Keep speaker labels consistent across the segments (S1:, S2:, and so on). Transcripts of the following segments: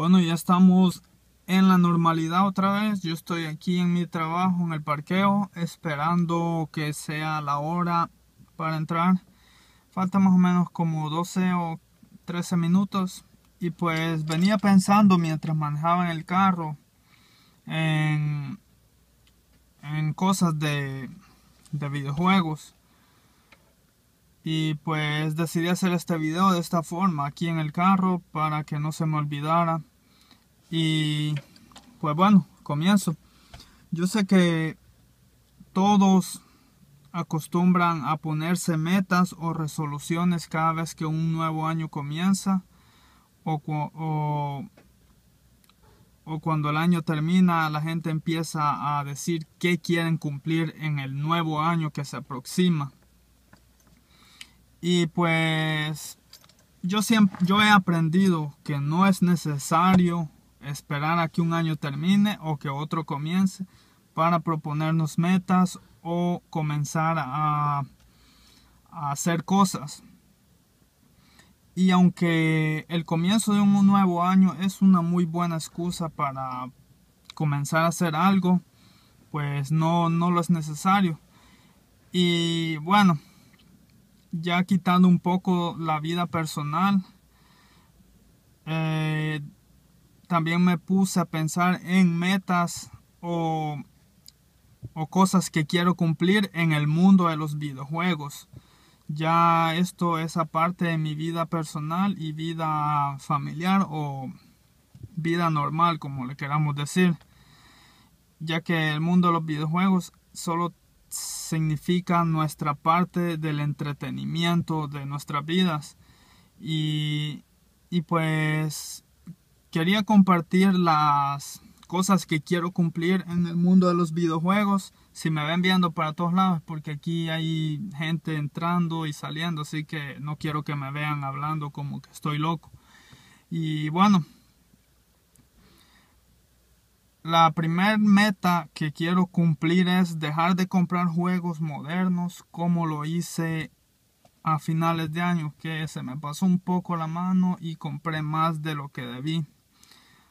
S1: Bueno, ya estamos en la normalidad otra vez. Yo estoy aquí en mi trabajo, en el parqueo, esperando que sea la hora para entrar. Falta más o menos como 12 o 13 minutos. Y pues venía pensando mientras manejaba en el carro en, cosas de, de videojuegos. Y pues decidí hacer este video de esta forma aquí en el carro para que no se me olvidara y pues bueno, comienzo. Yo sé que todos acostumbran a ponerse metas o resoluciones cada vez que un nuevo año comienza o, o, cuando el año termina la gente empieza a decir qué quieren cumplir en el nuevo año que se aproxima y pues yo siempre yo he aprendido que no es necesario esperar a que un año termine o que otro comience para proponernos metas o comenzar a, a hacer cosas. Y aunque el comienzo de un nuevo año es una muy buena excusa para comenzar a hacer algo, pues no, no lo es necesario. Y bueno, ya quitando un poco la vida personal, eh, también me puse a pensar en metas o, cosas que quiero cumplir en el mundo de los videojuegos. Ya esto es aparte de mi vida personal y vida familiar o vida normal, como le queramos decir. Ya que el mundo de los videojuegos solo significa nuestra parte del entretenimiento de nuestras vidas. y pues Quería compartir las cosas que quiero cumplir en el mundo de los videojuegos. Si me ven viendo para todos lados, porque aquí hay gente entrando y saliendo, así que no quiero que me vean hablando como que estoy loco. Y bueno, la primer meta que quiero cumplir es dejar de comprar juegos modernos como lo hice a finales de año, que se me pasó un poco la mano y compré más de lo que debí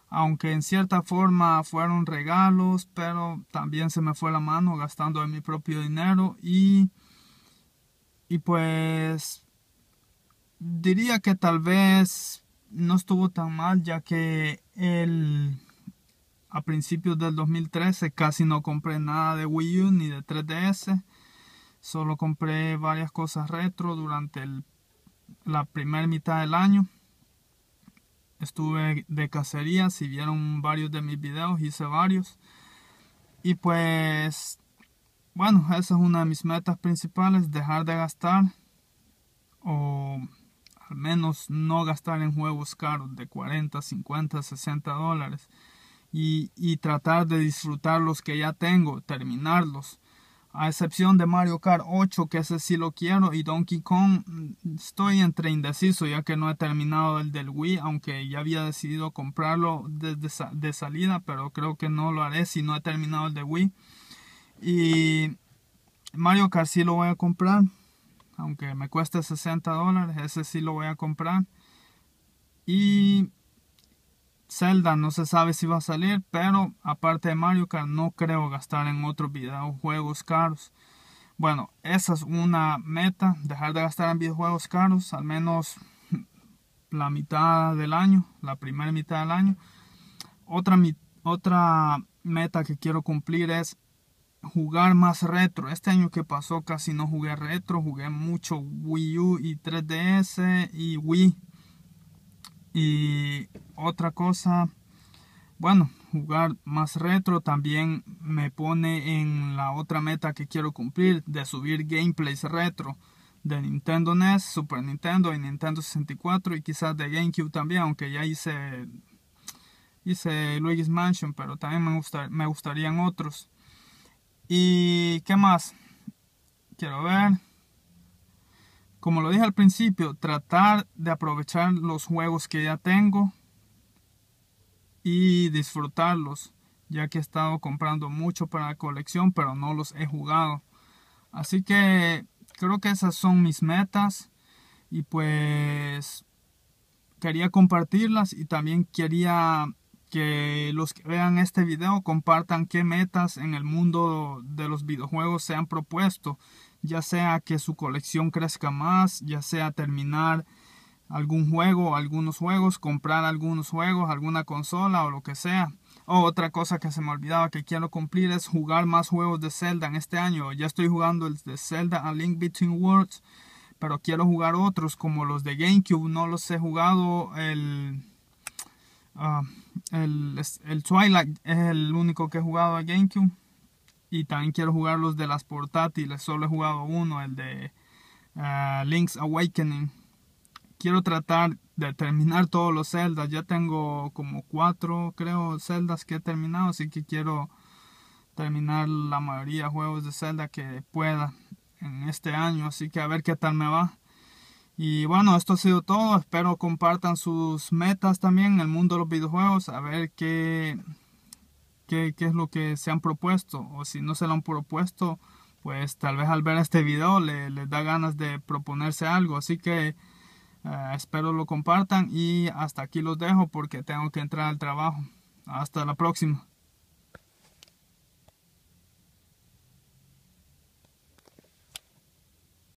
S1: aunque en cierta forma fueron regalos, pero también se me fue la mano gastando en mi propio dinero y, y pues diría que tal vez no estuvo tan mal ya que el, a principios del 2013 casi no compré nada de Wii U ni de 3DS, solo compré varias cosas retro durante la primera mitad del año estuve de cacería, si vieron varios de mis videos, hice varios. Y pues, bueno, esa es una de mis metas principales, dejar de gastar o al menos no gastar en juegos caros de 40, 50, 60 dólares. Y, y tratar de disfrutar los que ya tengo, terminarlos a excepción de Mario Kart 8, que ese sí lo quiero, y Donkey Kong, mm, estoy entre indeciso ya que no he terminado el del Wii, aunque ya había decidido comprarlo desde de salida, pero creo que no lo haré si no he terminado el de Wii. Y Mario Kart sí lo voy a comprar, aunque me cueste 60 dólares, ese sí lo voy a comprar. Y Zelda no se sabe si va a salir, pero aparte de Mario Kart no creo gastar en otros videojuegos caros. Bueno, esa es una meta, dejar de gastar en videojuegos caros, al menos la mitad del año, la primera mitad del año. Otra, otra meta que quiero cumplir es jugar más retro. Este año que pasó casi no jugué retro, jugué mucho Wii U y 3DS y Wii y otra cosa, bueno, jugar más retro también me pone en la otra meta que quiero cumplir de subir gameplays retro de Nintendo NES, Super Nintendo y Nintendo 64 y quizás de GameCube también, aunque ya hice hice Luigi's Mansion, pero también me, gustaría me gustarían otros. ¿Y qué más? Quiero ver. Como lo dije al principio, tratar de aprovechar los juegos que ya tengo y disfrutarlos, ya que he estado comprando mucho para la colección, pero no los he jugado. Así que creo que esas son mis metas y pues quería compartirlas y también quería que los que vean este video compartan qué metas en el mundo de los videojuegos se han propuesto ya sea que su colección crezca más, ya sea terminar algún juego, algunos juegos, comprar algunos juegos, alguna consola o lo que sea. otra cosa que se me olvidaba que quiero cumplir es jugar más juegos de Zelda en este año. Ya estoy jugando el de Zelda A Link Between Worlds, pero quiero jugar otros como los de GameCube. No los he jugado. El, ah, el, el Twilight es el único que he jugado a GameCube. Y también quiero jugar los de las portátiles. Solo he jugado uno, el de ah, Link's Awakening. Quiero tratar de terminar todos los celdas. Ya tengo como cuatro, creo, celdas que he terminado. Así que quiero terminar la mayoría de juegos de Zelda que pueda en este año. Así que a ver qué tal me va. Y bueno, esto ha sido todo. Espero compartan sus metas también en el mundo de los videojuegos. A ver qué, qué, es lo que se han propuesto o si no se lo han propuesto, pues tal vez al ver este video les da ganas de proponerse algo. Así que eh, espero lo compartan y hasta aquí los dejo porque tengo que entrar al trabajo. Hasta la próxima.